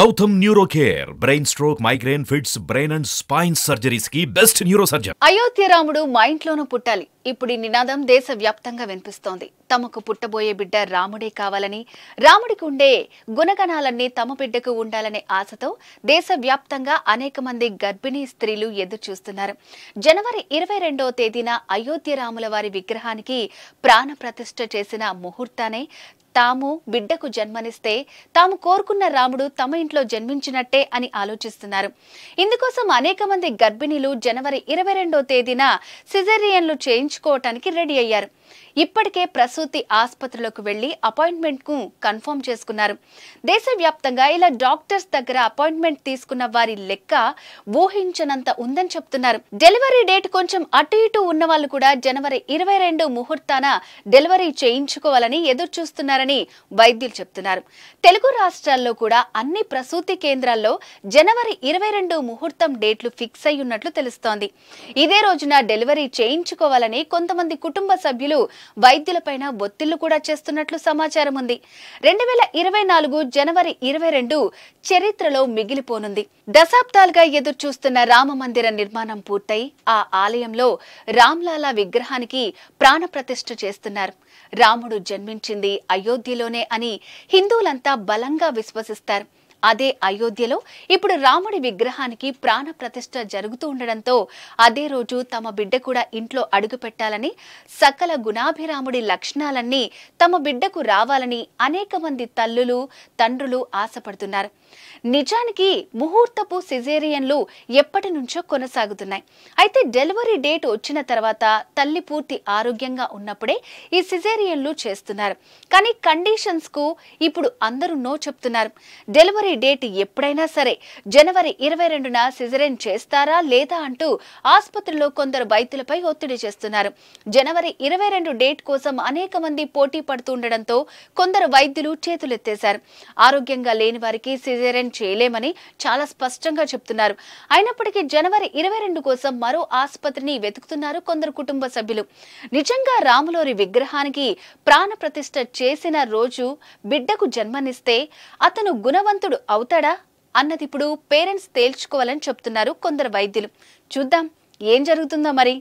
Gautam neuro care brain stroke migraine fits brain and spine surgeries కి best neuro surgeon Ayodhya రాముడు మా ఇంట్లోనూ పుట్టాలి ఇప్పుడు ఈ నినాదం దేశవ్యాప్తంగా వినిపిస్తోంది తమకు పుట్టబోయే బిడ్డ రాముడే కావాలని రాముడికి ఉండే గుణగణాలన్నీ తమ బిడ్డకు ఉండాలనే ఆశతో దేశవ్యాప్తంగా అనేక మంది గర్భిణీ స్త్రీలు ఎదురు చూస్తున్నారు జనవరి ఇరవై రెండవ తేదీన అయోధ్య రాముల వారి విగ్రహానికి ప్రాణ చేసిన ముహూర్తానే తాము బిడ్డకు జన్మనిస్తే తాము కోరుకున్న రాముడు తమ ఇంట్లో జన్మించినట్టే అని ఆలోచిస్తున్నారు ఇందుకోసం అనేక మంది గర్భిణీలు జనవరి ఇరవై రెండో తేదీన సిజరియన్లు చేయించు చేయించుకోవటానికి రెడీ అయ్యారు ఇప్పటికే ప్రసూతి ఆసుపత్రిలోకి వెళ్లి కు కన్ఫర్మ్ చేసుకున్నారు దేశవ్యాప్తంగా ఇలా డాక్టర్స్ దగ్గర అపాయింట్మెంట్ తీసుకున్న వారి లెక్క ఊహించనంత ఉందని చెప్తున్నారు డెలివరీ డేట్ కొంచెం అటు ఇటు ఉన్న వాళ్ళు కూడా జనవరి ఇరవై రెండు ముహూర్తాన డెలివరీ చేయించుకోవాలని ఎదురు చూస్తున్నారని వైద్యులు చెప్తున్నారు తెలుగు రాష్ట్రాల్లో కూడా అన్ని ప్రసూతి కేంద్రాల్లో జనవరి ఇరవై రెండు ముహూర్తం డేట్లు ఫిక్స్ అయ్యున్నట్లు ఉన్నట్లు తెలుస్తోంది ఇదే రోజున డెలివరీ చేయించుకోవాలని కొంతమంది కుటుంబ సభ్యులు వైద్యులపైన ఒత్తిళ్లు కూడా చేస్తున్నట్లు సమాచారం ఉంది రెండు వేల ఇరవై నాలుగు జనవరి ఇరవై రెండు చరిత్రలో మిగిలిపోనుంది దశాబ్దాలుగా ఎదురు చూస్తున్న రామ మందిర నిర్మాణం పూర్తయి ఆ ఆలయంలో రామ్లాల విగ్రహానికి ప్రాణప్రతిష్ఠ చేస్తున్నారు రాముడు జన్మించింది అయోధ్యలోనే అని హిందువులంతా బలంగా విశ్వసిస్తారు అదే అయోధ్యలో ఇప్పుడు రాముడి విగ్రహానికి ప్రాణ ప్రతిష్ఠ జరుగుతూ ఉండడంతో అదే రోజు తమ బిడ్డ కూడా ఇంట్లో అడుగు పెట్టాలని సకల గుణాభిరాముడి లక్షణాలన్నీ తమ బిడ్డకు రావాలని అనేక మంది తల్లులు తండ్రులు ఆశపడుతున్నారు నిజానికి ముహూర్తపు సిజేరియన్లు ఎప్పటి నుంచో కొనసాగుతున్నాయి అయితే డెలివరీ డేట్ వచ్చిన తర్వాత తల్లి పూర్తి ఆరోగ్యంగా ఉన్నప్పుడే ఈ సిజేరియన్లు చేస్తున్నారు కానీ కండిషన్స్కు ఇప్పుడు అందరూ నో చెప్తున్నారు డెలివరీ డెలివరీ డేట్ ఎప్పుడైనా సరే జనవరి ఇరవై రెండున సిజరేన్ చేస్తారా లేదా అంటూ ఆసుపత్రిలో కొందరు వైద్యులపై ఒత్తిడి చేస్తున్నారు జనవరి ఇరవై రెండు డేట్ కోసం అనేక మంది పోటీ పడుతుండటంతో కొందరు వైద్యులు చేతులెత్తేశారు ఆరోగ్యంగా లేని వారికి సిజరేన్ చేయలేమని చాలా స్పష్టంగా చెప్తున్నారు అయినప్పటికీ జనవరి ఇరవై రెండు కోసం మరో ఆసుపత్రిని వెతుకుతున్నారు కొందరు కుటుంబ సభ్యులు నిజంగా రాములోరి విగ్రహానికి ప్రాణ ప్రతిష్ట చేసిన రోజు బిడ్డకు జన్మనిస్తే అతను గుణవంతుడు అవుతాడా అన్నది ఇప్పుడు పేరెంట్స్ తేల్చుకోవాలని చెప్తున్నారు కొందరు వైద్యులు చూద్దాం ఏం జరుగుతుందో మరి